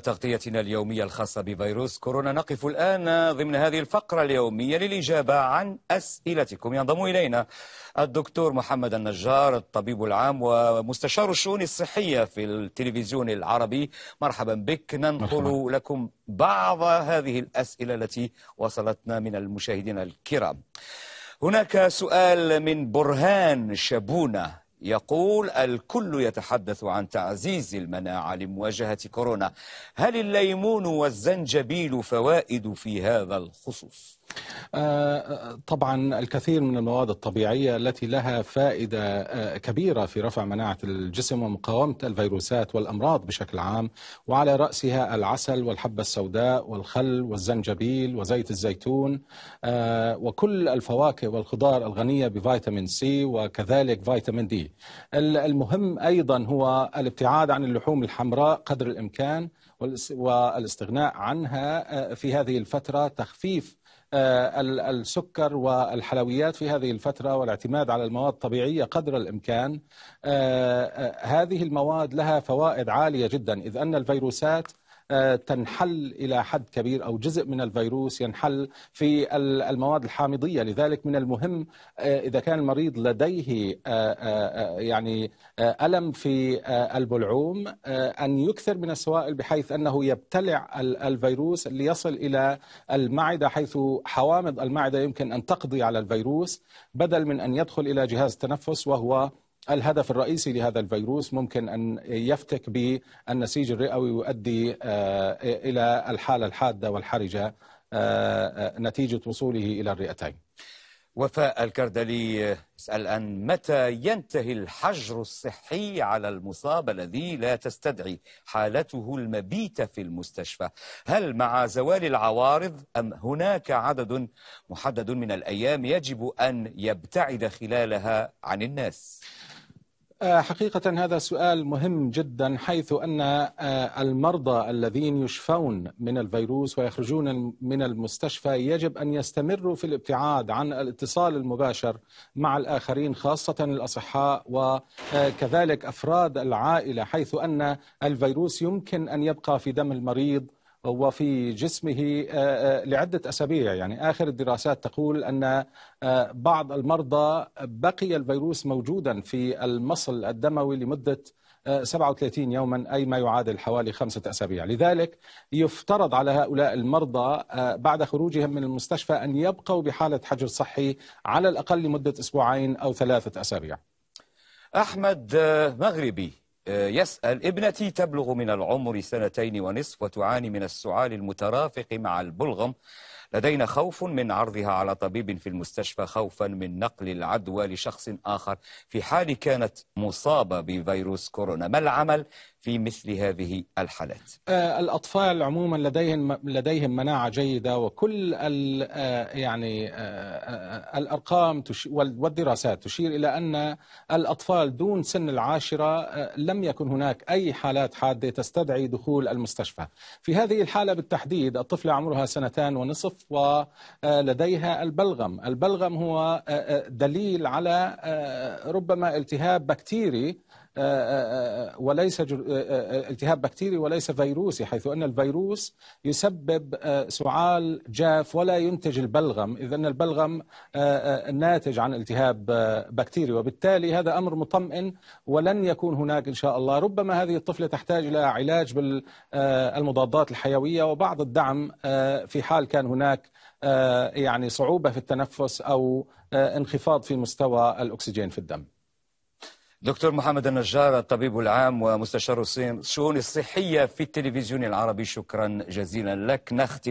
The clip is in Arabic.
تغطيتنا اليومية الخاصة بفيروس كورونا نقف الآن ضمن هذه الفقرة اليومية للإجابة عن أسئلتكم ينضم إلينا الدكتور محمد النجار الطبيب العام ومستشار الشؤون الصحية في التلفزيون العربي مرحبا بك ننقل مرحبا. لكم بعض هذه الأسئلة التي وصلتنا من المشاهدين الكرام هناك سؤال من برهان شبونة يقول الكل يتحدث عن تعزيز المناعة لمواجهة كورونا هل الليمون والزنجبيل فوائد في هذا الخصوص؟ آه، آه، طبعا الكثير من المواد الطبيعية التي لها فائدة آه، كبيرة في رفع مناعة الجسم ومقاومة الفيروسات والأمراض بشكل عام وعلى رأسها العسل والحبة السوداء والخل والزنجبيل وزيت الزيتون وكل الفواكه والخضار الغنية بفيتامين سي وكذلك فيتامين دي المهم أيضا هو الابتعاد عن اللحوم الحمراء قدر الإمكان والاستغناء عنها في هذه الفترة تخفيف آه، السكر والحلويات في هذه الفترة والاعتماد على المواد الطبيعية قدر الإمكان آه، آه، هذه المواد لها فوائد عالية جدا إذ أن الفيروسات آه، تنحل الى حد كبير او جزء من الفيروس ينحل في المواد الحامضيه لذلك من المهم آه، اذا كان المريض لديه آه، يعني الم في البلعوم ان يكثر من السوائل بحيث انه يبتلع الفيروس ليصل الى المعده حيث حوامض المعده يمكن ان تقضي على الفيروس بدل من ان يدخل الى جهاز التنفس وهو الهدف الرئيسي لهذا الفيروس ممكن ان يفتك بالنسيج الرئوي ويؤدي آه، الى الحاله الحاده والحرجه آه، آه، نتيجه وصوله الى الرئتين. وفاء الكردلي يسال ان متى ينتهي الحجر الصحي على المصاب الذي لا تستدعي حالته المبيته في المستشفى؟ هل مع زوال العوارض ام هناك عدد محدد من الايام يجب ان يبتعد خلالها عن الناس؟ آه، حقيقة هذا سؤال مهم جدا حيث أن آه، المرضى الذين يشفون من الفيروس ويخرجون من المستشفى يجب أن يستمروا في الابتعاد عن الاتصال المباشر مع الآخرين خاصة الأصحاء وكذلك آه، أفراد العائلة حيث أن الفيروس يمكن أن يبقى في دم المريض وفي جسمه آه، آه، لعدة أسابيع يعني آخر الدراسات تقول أن آه، بعض المرضى بقي الفيروس موجودا في المصل الدموي لمدة 37 يوما أي ما يعادل حوالي خمسة أسابيع لذلك يفترض على هؤلاء المرضى بعد خروجهم من المستشفى أن يبقوا بحالة حجر صحي على الأقل لمدة أسبوعين أو ثلاثة أسابيع أحمد مغربي آه، يسأل ابنتي تبلغ من العمر سنتين ونصف وتعاني من السعال المترافق مع البلغم لدينا خوف من عرضها على طبيب في المستشفى خوفا من نقل العدوى لشخص آخر في حال كانت مصابة بفيروس كورونا ما العمل في مثل هذه الحالات آه، الأطفال عموما لديهم, لديهم مناعة جيدة وكل آه، يعني آه، الأرقام والدراسات تشير إلى أن الأطفال دون سن العاشرة لم يكن هناك أي حالات حادة تستدعي دخول المستشفى في هذه الحالة بالتحديد الطفلة عمرها سنتان ونصف ولديها البلغم البلغم هو آه، آه، دليل على آه، ربما التهاب بكتيري آه، آه، آه، وليس التهاب بكتيري وليس فيروسي حيث أن الفيروس يسبب سعال جاف ولا ينتج البلغم اذا أن البلغم ناتج عن التهاب بكتيري وبالتالي هذا أمر مطمئن ولن يكون هناك إن شاء الله ربما هذه الطفلة تحتاج إلى علاج بالمضادات الحيوية وبعض الدعم في حال كان هناك يعني صعوبة في التنفس أو انخفاض في مستوى الأكسجين في الدم دكتور محمد النجار الطبيب العام ومستشار الشؤون الصحية في التلفزيون العربي شكرا جزيلا لك نختم